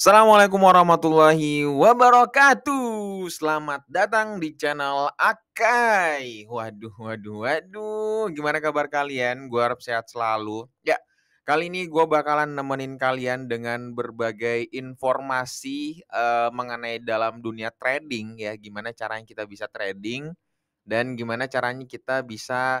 Assalamualaikum warahmatullahi wabarakatuh. Selamat datang di channel Akai. Waduh, waduh, waduh. Gimana kabar kalian? Gue harap sehat selalu. Ya, kali ini gue bakalan nemenin kalian dengan berbagai informasi uh, mengenai dalam dunia trading ya. Gimana caranya kita bisa trading dan gimana caranya kita bisa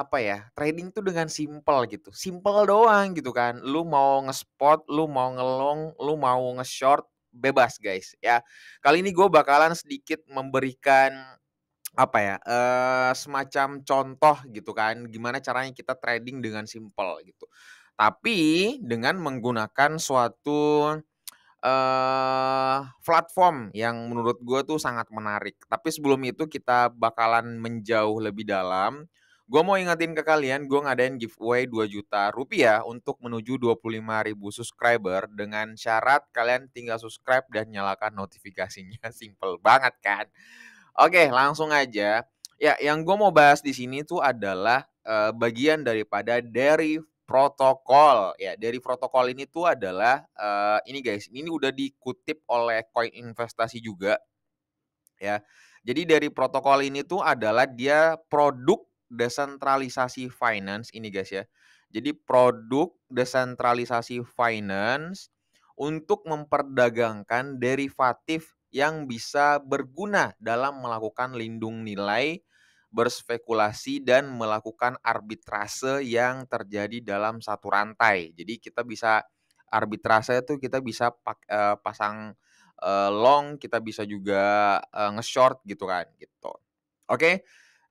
apa ya trading tuh dengan simple gitu simple doang gitu kan lu mau ngespot lu mau ngelong lu mau ngeshort bebas guys ya kali ini gue bakalan sedikit memberikan apa ya uh, semacam contoh gitu kan gimana caranya kita trading dengan simple gitu tapi dengan menggunakan suatu uh, platform yang menurut gue tuh sangat menarik. Tapi sebelum itu kita bakalan menjauh lebih dalam. Gue mau ingetin ke kalian, gue ngadain giveaway 2 juta rupiah untuk menuju 25 ribu subscriber dengan syarat kalian tinggal subscribe dan nyalakan notifikasinya. Simple banget kan? Oke, langsung aja. Ya, yang gue mau bahas di sini tuh adalah uh, bagian daripada dari protokol. Ya, dari protokol ini tuh adalah uh, ini guys, ini udah dikutip oleh Coin Investasi juga. Ya. Jadi dari protokol ini tuh adalah dia produk desentralisasi finance ini guys ya. Jadi produk desentralisasi finance untuk memperdagangkan derivatif yang bisa berguna dalam melakukan lindung nilai, berspekulasi dan melakukan arbitrase yang terjadi dalam satu rantai. Jadi kita bisa arbitrase itu kita bisa eh, pasang eh, long, kita bisa juga eh, nge-short gitu kan gitu. Oke. Okay?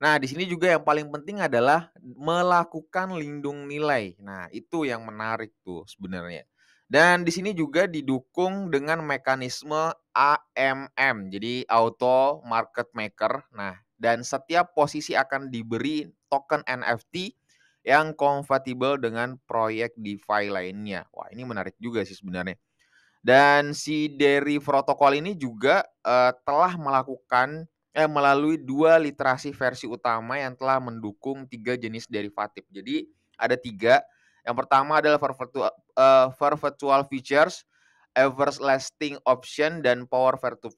Nah, di sini juga yang paling penting adalah melakukan lindung nilai. Nah, itu yang menarik tuh sebenarnya. Dan di sini juga didukung dengan mekanisme AMM, jadi Auto Market Maker. Nah, dan setiap posisi akan diberi token NFT yang kompatibel dengan proyek DeFi lainnya. Wah, ini menarik juga sih sebenarnya. Dan si Deri protokol ini juga uh, telah melakukan eh, melalui dua literasi versi utama yang telah mendukung tiga jenis derivatif. Jadi ada tiga. Yang pertama adalah perpetual, uh, virtual features, everlasting option, dan power virtu,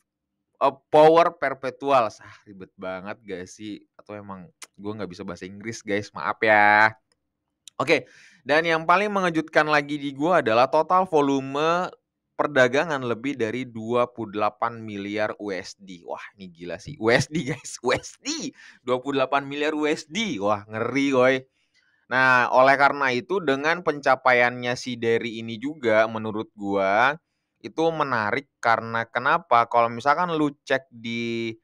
uh, eh, power perpetual. Ah, ribet banget gak sih? Atau emang gue nggak bisa bahasa Inggris guys, maaf ya. Oke, dan yang paling mengejutkan lagi di gue adalah total volume perdagangan lebih dari 28 miliar USD. Wah, ini gila sih. USD guys, USD. 28 miliar USD. Wah, ngeri woi. Nah, oleh karena itu dengan pencapaiannya si Derry ini juga menurut gua itu menarik karena kenapa? Kalau misalkan lu cek di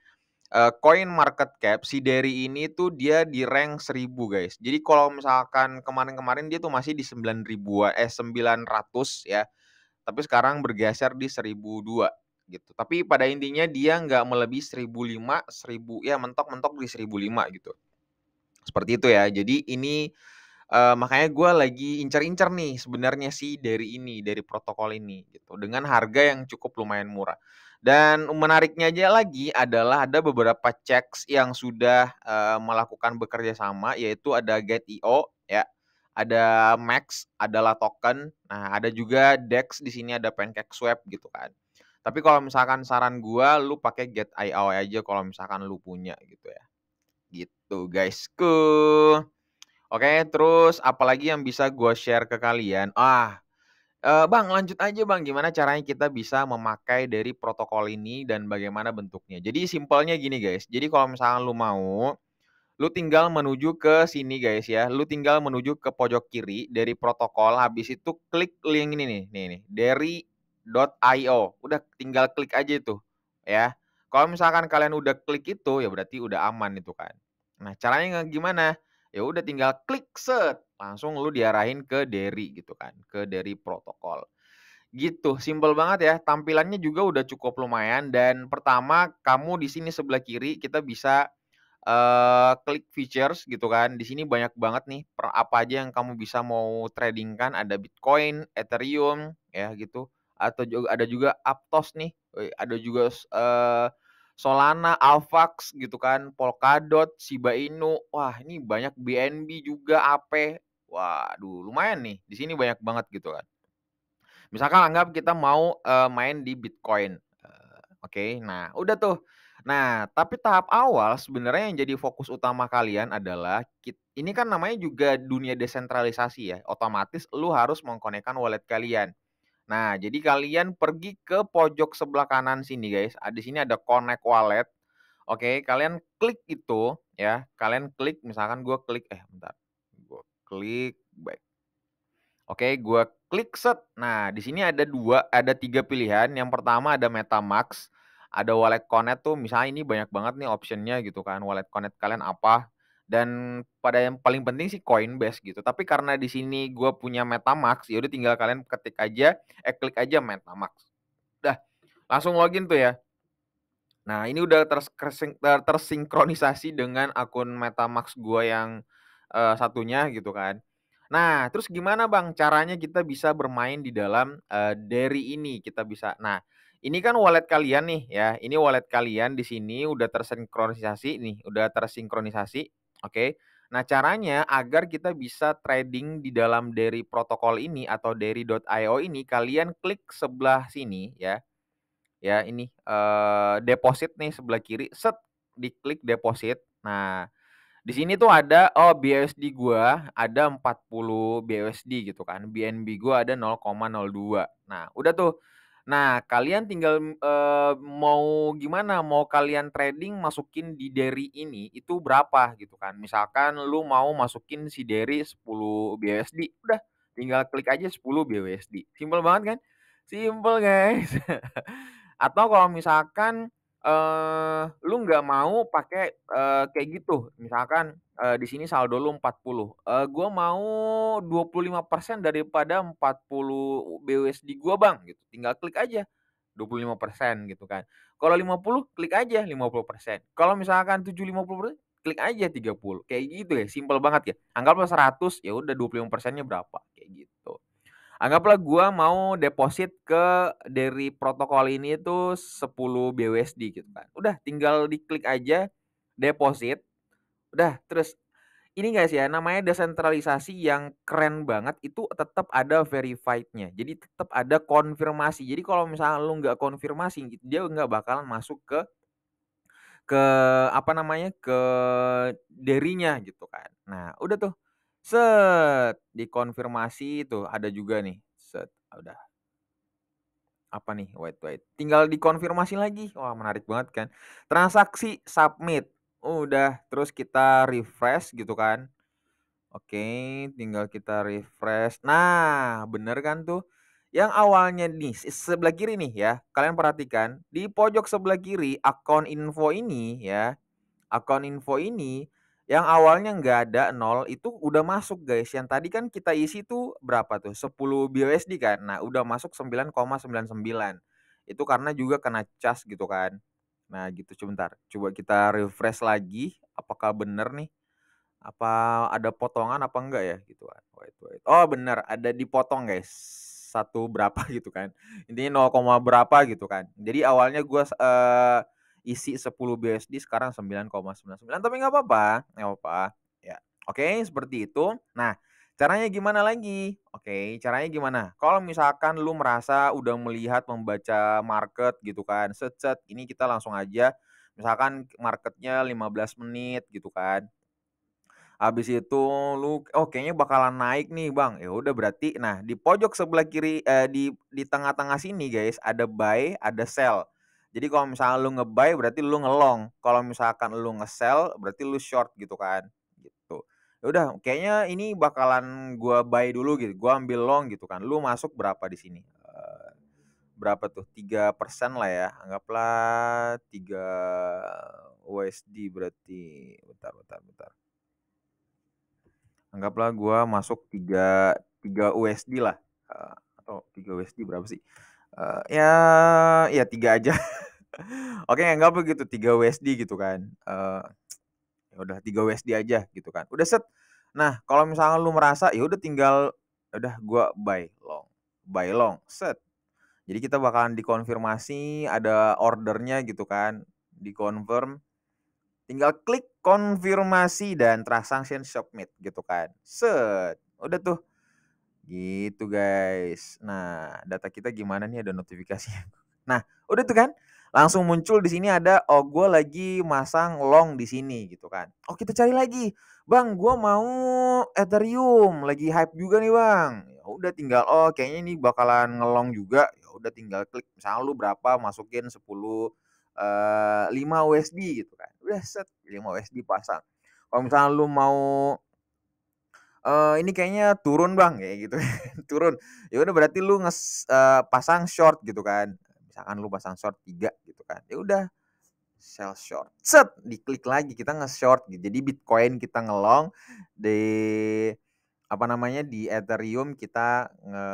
uh, Coin Market Cap si Derry ini tuh dia di rank 1000 guys. Jadi kalau misalkan kemarin-kemarin dia tuh masih di 9000 eh 900 ya tapi sekarang bergeser di 1002 gitu. Tapi pada intinya dia nggak melebihi 1005, 1000 ya mentok-mentok di 1005 gitu. Seperti itu ya. Jadi ini uh, makanya gue lagi incer-incer nih sebenarnya sih dari ini, dari protokol ini gitu. Dengan harga yang cukup lumayan murah. Dan menariknya aja lagi adalah ada beberapa checks yang sudah uh, melakukan bekerja sama yaitu ada GetIO ya ada Max, adalah token. Nah, ada juga Dex di sini ada Pancake Swap gitu kan. Tapi kalau misalkan saran gua lu pakai get IO aja kalau misalkan lu punya gitu ya. Gitu guysku. Oke, terus apalagi yang bisa gua share ke kalian? Ah, eh, Bang, lanjut aja Bang, gimana caranya kita bisa memakai dari protokol ini dan bagaimana bentuknya. Jadi simpelnya gini guys. Jadi kalau misalkan lu mau Lu tinggal menuju ke sini guys ya. Lu tinggal menuju ke pojok kiri dari protokol. Habis itu klik link ini nih, nih, nih dari .io. Udah tinggal klik aja itu ya. Kalau misalkan kalian udah klik itu ya berarti udah aman itu kan. Nah, caranya gimana? Ya udah tinggal klik set, langsung lu diarahin ke dari gitu kan, ke dari protokol gitu simple banget ya tampilannya juga udah cukup lumayan dan pertama kamu di sini sebelah kiri kita bisa uh, eh, klik features gitu kan. Di sini banyak banget nih per apa aja yang kamu bisa mau trading kan, ada Bitcoin, Ethereum ya gitu atau juga ada juga Aptos nih, ada juga uh, Solana, Alvax gitu kan, Polkadot, Shiba Inu. Wah, ini banyak BNB juga AP. Waduh, lumayan nih. Di sini banyak banget gitu kan. Misalkan anggap kita mau uh, main di Bitcoin. Oke, okay, nah udah tuh Nah, tapi tahap awal sebenarnya yang jadi fokus utama kalian adalah ini kan namanya juga dunia desentralisasi ya. Otomatis lu harus mengkonekkan wallet kalian. Nah, jadi kalian pergi ke pojok sebelah kanan sini guys. Ah, di sini ada connect wallet. Oke, kalian klik itu ya. Kalian klik misalkan gua klik eh bentar. Gua klik baik. Oke, gua klik set. Nah, di sini ada dua, ada tiga pilihan. Yang pertama ada MetaMask ada wallet connect tuh misalnya ini banyak banget nih optionnya gitu kan wallet connect kalian apa dan pada yang paling penting sih Coinbase gitu. Tapi karena di sini gue punya MetaMask, yaudah tinggal kalian ketik aja, eh klik aja MetaMask. Udah, langsung login tuh ya. Nah ini udah tersinkronisasi dengan akun MetaMask gue yang uh, satunya gitu kan. Nah, terus gimana bang caranya kita bisa bermain di dalam uh, eh, dari ini? Kita bisa, nah ini kan wallet kalian nih ya. Ini wallet kalian di sini udah tersinkronisasi nih, udah tersinkronisasi. Oke. Okay? Nah, caranya agar kita bisa trading di dalam dari protokol ini atau dari .io ini, kalian klik sebelah sini ya. Ya, ini eh, deposit nih sebelah kiri, set diklik deposit. Nah, di sini tuh ada oh BUSD gua ada 40 BUSD gitu kan. BNB gua ada 0,02. Nah, udah tuh Nah, kalian tinggal uh, mau gimana? Mau kalian trading masukin di Dairy ini itu berapa gitu kan. Misalkan lu mau masukin si Dairy 10 BUSD, udah tinggal klik aja 10 BUSD. Simple banget kan? Simple guys. Atau kalau misalkan uh, lu nggak mau pakai uh, kayak gitu. Misalkan uh, di sini saldo lu 40. Uh, gue mau 25% daripada 40 BUSD gue Bang, gitu. Tinggal klik aja 25% gitu kan. Kalau 50 klik aja 50%. Kalau misalkan 750 klik aja 30. Kayak gitu ya, simple banget ya. Anggaplah 100 ya udah 25%-nya berapa kayak gitu anggaplah gua mau deposit ke dari protokol ini itu 10 BUSD gitu kan. Udah tinggal diklik aja deposit. Udah terus ini guys ya namanya desentralisasi yang keren banget itu tetap ada verified-nya. Jadi tetap ada konfirmasi. Jadi kalau misalnya lu nggak konfirmasi gitu, dia nggak bakalan masuk ke ke apa namanya ke derinya gitu kan. Nah, udah tuh Set, dikonfirmasi itu ada juga nih. Set, ah, udah. Apa nih? Wait, wait. Tinggal dikonfirmasi lagi. Wah, menarik banget kan. Transaksi submit. Udah, terus kita refresh gitu kan. Oke, tinggal kita refresh. Nah, bener kan tuh? Yang awalnya nih, sebelah kiri nih ya. Kalian perhatikan, di pojok sebelah kiri akun info ini ya. Akun info ini yang awalnya nggak ada nol itu udah masuk guys. Yang tadi kan kita isi tuh berapa tuh? 10 BUSD kan. Nah, udah masuk 9,99. Itu karena juga kena cas gitu kan. Nah, gitu sebentar. Coba kita refresh lagi apakah bener nih? Apa ada potongan apa enggak ya gitu kan. Wait, wait. Oh, bener ada dipotong guys satu berapa gitu kan intinya 0, berapa gitu kan jadi awalnya gue uh, isi 10 BSD sekarang 9,99 tapi nggak apa-apa nggak apa-apa ya oke seperti itu nah Caranya gimana lagi? Oke, caranya gimana? Kalau misalkan lu merasa udah melihat membaca market gitu kan, secet, ini kita langsung aja, misalkan marketnya 15 menit gitu kan. Habis itu lu oh kayaknya bakalan naik nih, Bang. Ya udah berarti nah di pojok sebelah kiri eh, di di tengah-tengah sini guys ada buy, ada sell. Jadi kalau misalnya lu ngebuy berarti lu ngelong. Kalau misalkan lu ngesell berarti lu short gitu kan. Gitu. Ya udah kayaknya ini bakalan gua buy dulu gitu. Gua ambil long gitu kan. Lu masuk berapa di sini? Eh, berapa tuh? 3% lah ya. Anggaplah 3 USD berarti bentar bentar bentar. Anggaplah gua masuk 3 3 USD lah. Uh, atau 3 USD berapa sih? uh, ya ya tiga aja oke okay, nggak begitu tiga USD gitu kan uh, ya udah tiga USD aja gitu kan udah set nah kalau misalnya lu merasa ya udah tinggal ya udah gua buy long buy long set jadi kita bakalan dikonfirmasi ada ordernya gitu kan dikonfirm tinggal klik konfirmasi dan transaction submit gitu kan set udah tuh Gitu guys. Nah, data kita gimana nih ada notifikasinya. Nah, udah tuh kan. Langsung muncul di sini ada oh gua lagi masang long di sini gitu kan. Oh kita cari lagi. Bang, gua mau Ethereum lagi hype juga nih, Bang. Ya udah tinggal oh kayaknya ini bakalan ngelong juga. Ya udah tinggal klik misalnya lu berapa masukin 10 eh 5 USD gitu kan. Udah set 5 USD pasang. Kalau misalnya lu mau uh, ini kayaknya turun bang ya gitu kan. turun ya udah berarti lu nges uh, pasang short gitu kan misalkan lu pasang short tiga gitu kan ya udah sell short set diklik lagi kita nge short gitu jadi bitcoin kita ngelong di apa namanya di ethereum kita nge,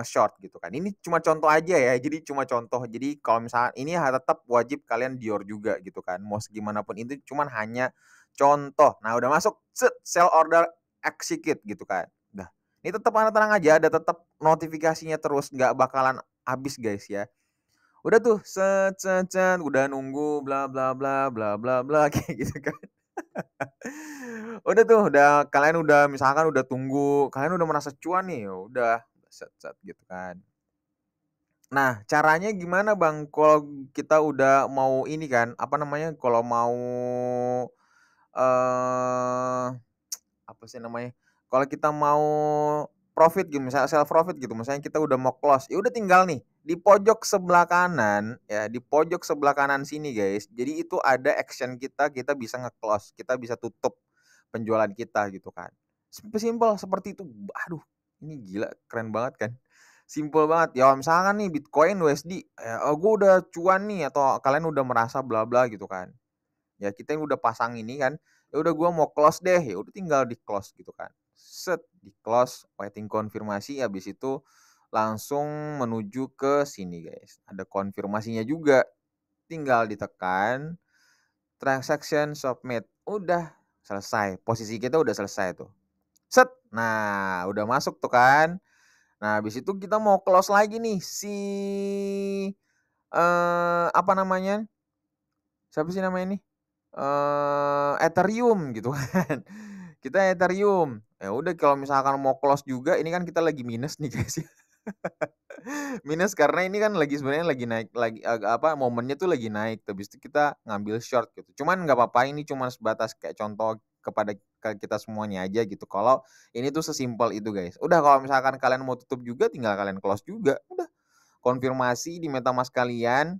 nge short gitu kan ini cuma contoh aja ya jadi cuma contoh jadi kalau misalkan ini tetap wajib kalian dior juga gitu kan mau pun itu cuma hanya contoh nah udah masuk set sell order execute gitu kan. Nah, ini tetap anda tenang aja, ada tetap notifikasinya terus, nggak bakalan habis guys ya. Udah tuh, cet, cet, udah nunggu, bla bla bla bla bla bla kayak gitu kan. udah tuh, udah kalian udah misalkan udah tunggu, kalian udah merasa cuan nih, ya udah set set gitu kan. Nah, caranya gimana Bang kalau kita udah mau ini kan, apa namanya? Kalau mau eh uh, apa sih namanya kalau kita mau profit gitu misalnya self profit gitu misalnya kita udah mau close ya udah tinggal nih di pojok sebelah kanan ya di pojok sebelah kanan sini guys jadi itu ada action kita kita bisa nge-close kita bisa tutup penjualan kita gitu kan Simpel seperti itu aduh ini gila keren banget kan simple banget ya misalkan nih Bitcoin USD ya, oh, gue udah cuan nih atau kalian udah merasa bla bla gitu kan ya kita yang udah pasang ini kan ya udah gue mau close deh ya udah tinggal di close gitu kan set di close waiting konfirmasi habis itu langsung menuju ke sini guys ada konfirmasinya juga tinggal ditekan transaction submit udah selesai posisi kita udah selesai tuh set nah udah masuk tuh kan nah habis itu kita mau close lagi nih si eh uh, apa namanya siapa sih namanya ini uh, Ethereum gitu kan. kita Ethereum. Ya udah kalau misalkan mau close juga ini kan kita lagi minus nih guys ya. minus karena ini kan lagi sebenarnya lagi naik lagi apa momennya tuh lagi naik tapi itu kita ngambil short gitu. Cuman nggak apa-apa ini cuma sebatas kayak contoh kepada kita semuanya aja gitu. Kalau ini tuh sesimpel itu guys. Udah kalau misalkan kalian mau tutup juga tinggal kalian close juga. Udah konfirmasi di MetaMask kalian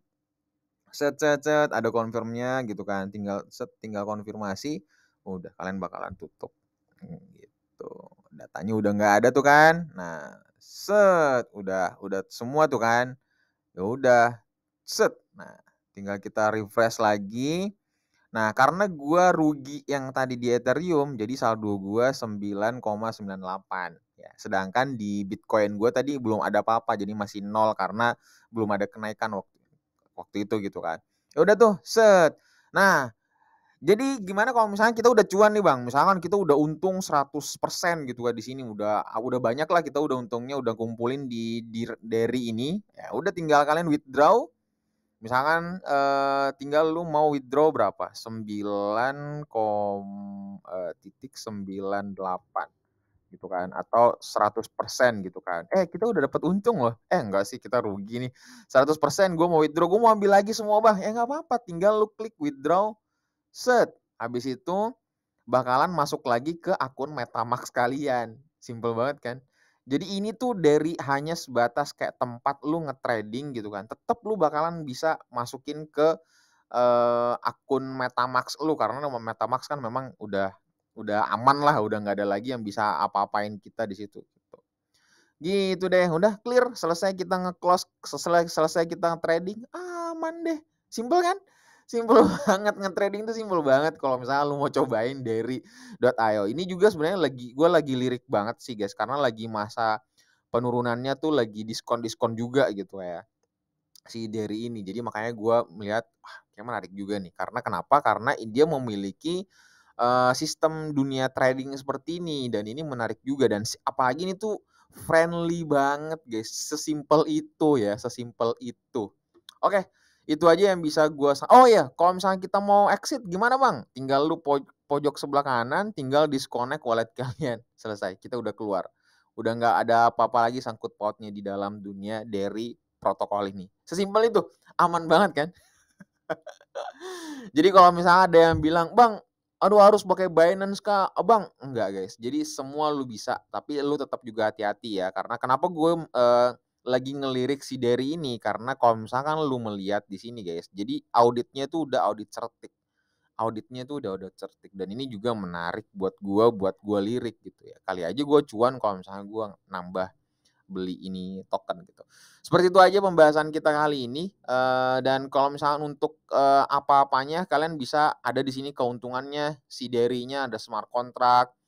set set set ada konfirmnya gitu kan tinggal set tinggal konfirmasi udah kalian bakalan tutup hmm, gitu datanya udah nggak ada tuh kan nah set udah udah semua tuh kan ya udah set nah tinggal kita refresh lagi nah karena gua rugi yang tadi di Ethereum jadi saldo gua 9,98 ya sedangkan di Bitcoin gue tadi belum ada apa-apa jadi masih nol karena belum ada kenaikan waktu waktu itu gitu kan ya udah tuh set nah jadi gimana kalau misalnya kita udah cuan nih bang misalkan kita udah untung 100% gitu kan di sini udah udah banyak lah kita udah untungnya udah kumpulin di, di dari ini ya udah tinggal kalian withdraw misalkan eh, tinggal lu mau withdraw berapa 9, kom, eh, titik 98 gitu kan atau 100% gitu kan eh kita udah dapat untung loh eh enggak sih kita rugi nih 100% gue mau withdraw gue mau ambil lagi semua bang ya eh, nggak apa-apa tinggal lu klik withdraw set habis itu bakalan masuk lagi ke akun Metamax kalian simple banget kan jadi ini tuh dari hanya sebatas kayak tempat lu ngetrading gitu kan tetap lu bakalan bisa masukin ke uh, akun MetaMax lu karena nama MetaMax kan memang udah udah aman lah udah nggak ada lagi yang bisa apa-apain kita di situ gitu, gitu deh udah clear selesai kita nge-close selesai selesai kita trading aman deh simple kan simple banget nge-trading tuh simple banget kalau misalnya lu mau cobain dari dari.io ini juga sebenarnya lagi gue lagi lirik banget sih guys karena lagi masa penurunannya tuh lagi diskon-diskon juga gitu ya si dari ini jadi makanya gue melihat wah kayak menarik juga nih karena kenapa karena dia memiliki Eh, sistem dunia trading seperti ini dan ini menarik juga dan apalagi ini tuh friendly banget guys sesimpel itu ya sesimpel itu oke okay, itu aja yang bisa gue oh ya kalau misalnya kita mau exit gimana bang tinggal lu po pojok sebelah kanan tinggal disconnect wallet kalian selesai kita udah keluar udah nggak ada apa-apa lagi sangkut pautnya di dalam dunia dari protokol ini sesimpel itu aman banget kan jadi kalau misalnya ada yang bilang bang aduh harus pakai Binance kah? Oh, Abang, enggak guys. Jadi semua lu bisa, tapi lu tetap juga hati-hati ya. Karena kenapa gue uh, lagi ngelirik si Derry ini? Karena kalau misalkan lu melihat di sini guys, jadi auditnya tuh udah audit cerdik. Auditnya tuh udah udah cerdik dan ini juga menarik buat gue buat gue lirik gitu ya. Kali aja gue cuan kalau misalkan gue nambah beli ini token gitu. Seperti itu aja pembahasan kita kali ini eh, dan kalau misalnya untuk eh, apa-apanya kalian bisa ada di sini keuntungannya, si derinya ada smart contract,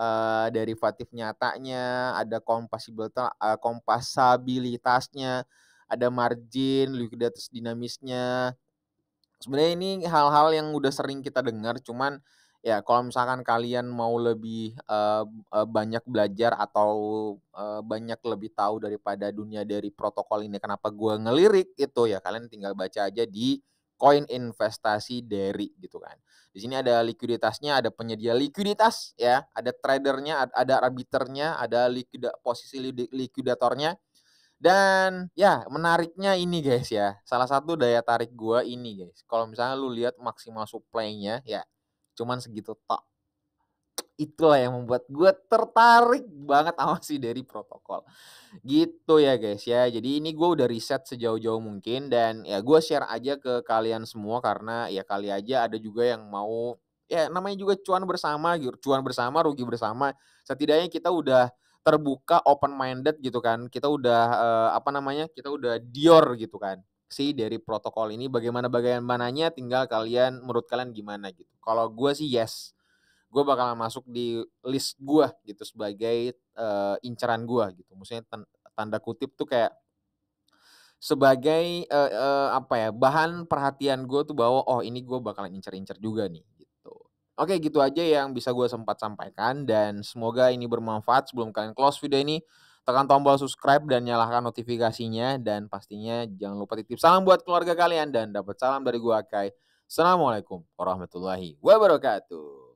uh, derivatif nyatanya, ada kompasibilitasnya, ada margin, likuiditas dinamisnya. Sebenarnya ini hal-hal yang udah sering kita dengar cuman ya kalau misalkan kalian mau lebih uh, banyak belajar atau uh, banyak lebih tahu daripada dunia dari protokol ini kenapa gue ngelirik itu ya kalian tinggal baca aja di koin investasi dari gitu kan di sini ada likuiditasnya ada penyedia likuiditas ya ada tradernya ada arbiternya ada likuida, posisi likuidatornya dan ya menariknya ini guys ya salah satu daya tarik gue ini guys kalau misalnya lu lihat maksimal supply-nya ya cuman segitu tok itulah yang membuat gue tertarik banget sama si dari protokol gitu ya guys ya jadi ini gue udah riset sejauh-jauh mungkin dan ya gue share aja ke kalian semua karena ya kali aja ada juga yang mau ya namanya juga cuan bersama gitu, cuan bersama rugi bersama setidaknya kita udah terbuka open minded gitu kan kita udah eh, apa namanya kita udah dior gitu kan sih dari protokol ini bagaimana bagaimananya tinggal kalian menurut kalian gimana gitu kalau gue sih yes gue bakalan masuk di list gue gitu sebagai uh, inceran gue gitu maksudnya tanda kutip tuh kayak sebagai uh, uh, apa ya bahan perhatian gue tuh bahwa oh ini gue bakalan incer-incer juga nih gitu oke gitu aja yang bisa gue sempat sampaikan dan semoga ini bermanfaat sebelum kalian close video ini tekan tombol subscribe dan nyalakan notifikasinya dan pastinya jangan lupa titip salam buat keluarga kalian dan dapat salam dari gua Kai. Assalamualaikum warahmatullahi wabarakatuh.